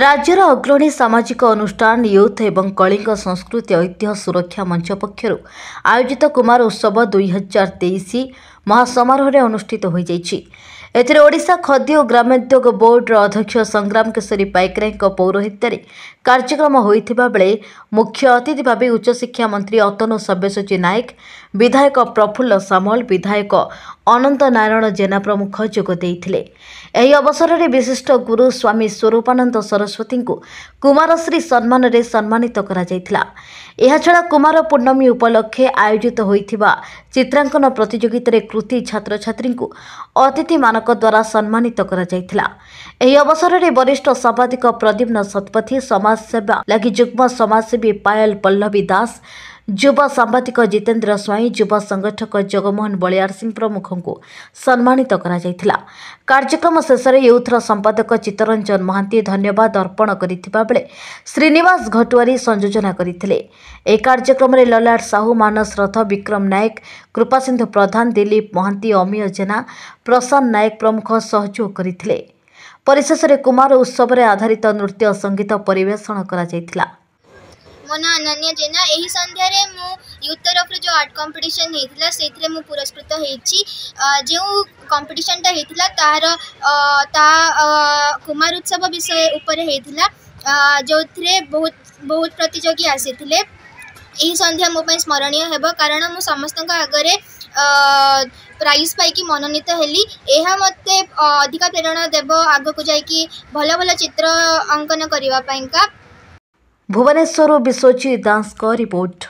ରାଜ୍ୟର ଅଗ୍ରଣୀ ସାମାଜିକ ଅନୁଷ୍ଠାନ ୟୁଥ୍ ଏବଂ କଳିଙ୍ଗ ସଂସ୍କୃତି ଐତିହ୍ୟ ସୁରକ୍ଷା ମଞ୍ଚ ପକ୍ଷରୁ ଆୟୋଜିତ କୁମାର ଉତ୍ସବ ଦୁଇହଜାର ତେଇଶ ମହାସମାରୋହରେ ଅନୁଷ୍ଠିତ ହୋଇଯାଇଛି ଏଥିରେ ଓଡ଼ିଶା ଖଦ୍ୟ ଓ ଗ୍ରାମୋଦ୍ୟୋଗ ବୋର୍ଡର ଅଧ୍ୟକ୍ଷ ସଂଗ୍ରାମ କିଶୋରୀ ପାଇକରାଇଙ୍କ ପୌରୋହିତ୍ୟରେ କାର୍ଯ୍ୟକ୍ରମ ହୋଇଥିବା ବେଳେ ମୁଖ୍ୟ ଅତିଥି ଭାବେ ଉଚ୍ଚଶିକ୍ଷା ମନ୍ତ୍ରୀ ଅତନୁ ସବ୍ୟସୂଚୀ ନାୟକ ବିଧାୟକ ପ୍ରଫୁଲ୍ଲ ସାମଲ ବିଧାୟକ ଅନନ୍ତ ନାରାୟଣ ଜେନା ପ୍ରମୁଖ ଯୋଗ ଦେଇଥିଲେ ଏହି ଅବସରରେ ବିଶିଷ୍ଟ ଗୁରୁ ସ୍ୱାମୀ ସ୍ୱରୂପାନନ୍ଦ ସରସ୍ୱତୀଙ୍କୁ କୁମାରଶ୍ରୀ ସମ୍ମାନରେ ସମ୍ମାନିତ କରାଯାଇଥିଲା ଏହାଛଡ଼ା କୁମାର ପୂର୍ଣ୍ଣମୀ ଉପଲକ୍ଷେ ଆୟୋଜିତ ହୋଇଥିବା ଚିତ୍ରାଙ୍କନ ପ୍ରତିଯୋଗିତାରେ କୃତି ଛାତ୍ରଛାତ୍ରୀଙ୍କୁ ଅତିଥିମାନଙ୍କ ଦ୍ୱାରା ସମ୍ମାନିତ କରାଯାଇଥିଲା ଏହି ଅବସରରେ ବରିଷ୍ଠ ସାମ୍ବାଦିକ ପ୍ରଦୀପ୍ନ ଶତପଥୀ ସମାଜସେବା ଲାଗି ଯୁଗ୍ମ ସମାଜସେବୀ ପାୟଲ ପଲ୍ଲବୀ ଦାସ ଯୁବ ସାମ୍ବାଦିକ ଜିତେନ୍ଦ୍ର ସ୍ୱାଇଁ ଯୁବ ସଂଗଠକ ଜଗମୋହନ ବଳିଆର ସିଂ ପ୍ରମୁଖଙ୍କୁ ସମ୍ମାନିତ କରାଯାଇଥିଲା କାର୍ଯ୍ୟକ୍ରମ ଶେଷରେ ୟୁଥ୍ର ସମ୍ପାଦକ ଚିତ୍ତରଞ୍ଜନ ମହାନ୍ତି ଧନ୍ୟବାଦ ଅର୍ପଣ କରିଥିବା ବେଳେ ଶ୍ରୀନିବାସ ଘଟୁଆରୀ ସଂଯୋଜନା କରିଥିଲେ ଏହି କାର୍ଯ୍ୟକ୍ରମରେ ଲଲାଟ ସାହୁ ମାନସ ରଥ ବିକ୍ରମ ନାୟକ କୃପାସିନ୍ଧୁ ପ୍ରଧାନ ଦିଲ୍ଲୀପ ମହାନ୍ତି ଅମୀୟ ଜେନା ପ୍ରଶାନ୍ତ ନାୟକ ପ୍ରମୁଖ ସହଯୋଗ କରିଥିଲେ ପରିଶେଷରେ କୁମାର ଉତ୍ସବରେ ଆଧାରିତ ନୃତ୍ୟ ସଙ୍ଗୀତ ପରିବେଷଣ କରାଯାଇଥିଲା ମୋ ନାଁ ଅନନ୍ୟା ଜେନା ଏହି ସନ୍ଧ୍ୟାରେ ମୁଁ ୟୁଥ୍ ତରଫରୁ ଯେଉଁ ଆର୍ଟ କମ୍ପିଟିସନ୍ ହେଇଥିଲା ସେଥିରେ ମୁଁ ପୁରସ୍କୃତ ହେଇଛି ଯେଉଁ କମ୍ପିଟିସନ୍ଟା ହେଇଥିଲା ତାହାର ତା କୁମାର ଉତ୍ସବ ବିଷୟ ଉପରେ ହେଇଥିଲା ଯେଉଁଥିରେ ବହୁତ ବହୁତ ପ୍ରତିଯୋଗୀ ଆସିଥିଲେ ଏହି ସନ୍ଧ୍ୟା ମୋ ପାଇଁ ସ୍ମରଣୀୟ ହେବ କାରଣ ମୁଁ ସମସ୍ତଙ୍କ ଆଗରେ ପ୍ରାଇଜ୍ ପାଇକି ମନୋନୀତ ହେଲି ଏହା ମୋତେ ଅଧିକା ପ୍ରେରଣା ଦେବ ଆଗକୁ ଯାଇକି ଭଲ ଭଲ ଚିତ୍ର ଅଙ୍କନ କରିବା ପାଇଁକା भुवनेश्वर विश्वजी दास को रिपोर्ट